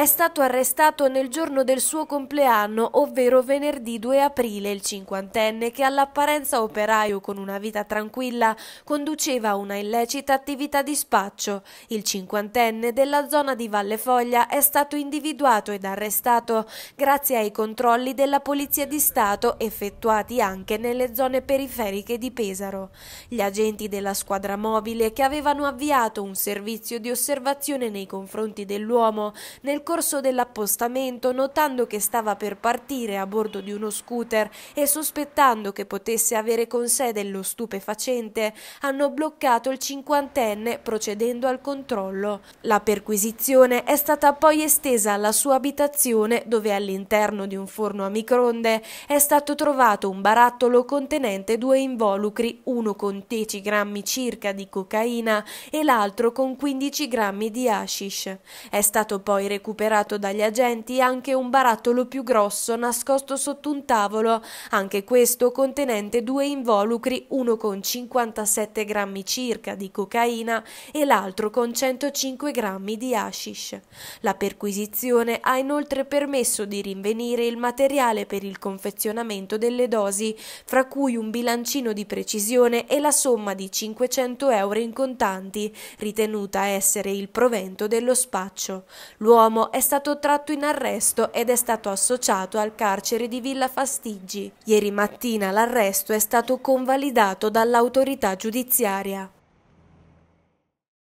è stato arrestato nel giorno del suo compleanno, ovvero venerdì 2 aprile, il cinquantenne che all'apparenza operaio con una vita tranquilla conduceva una illecita attività di spaccio. Il cinquantenne della zona di Valle Foglia è stato individuato ed arrestato grazie ai controlli della Polizia di Stato effettuati anche nelle zone periferiche di Pesaro. Gli agenti della squadra mobile che avevano avviato un servizio di osservazione nei confronti dell'uomo nel corso dell'appostamento, notando che stava per partire a bordo di uno scooter e sospettando che potesse avere con sé dello stupefacente, hanno bloccato il cinquantenne procedendo al controllo. La perquisizione è stata poi estesa alla sua abitazione dove all'interno di un forno a microonde è stato trovato un barattolo contenente due involucri, uno con 10 grammi circa di cocaina e l'altro con 15 grammi di hashish. È stato poi recuperato recuperato dagli agenti anche un barattolo più grosso nascosto sotto un tavolo, anche questo contenente due involucri, uno con 57 grammi circa di cocaina e l'altro con 105 grammi di hashish. La perquisizione ha inoltre permesso di rinvenire il materiale per il confezionamento delle dosi, fra cui un bilancino di precisione e la somma di 500 euro in contanti, ritenuta essere il provento dello spaccio. L'uomo è stato tratto in arresto ed è stato associato al carcere di Villa Fastiggi. Ieri mattina l'arresto è stato convalidato dall'autorità giudiziaria.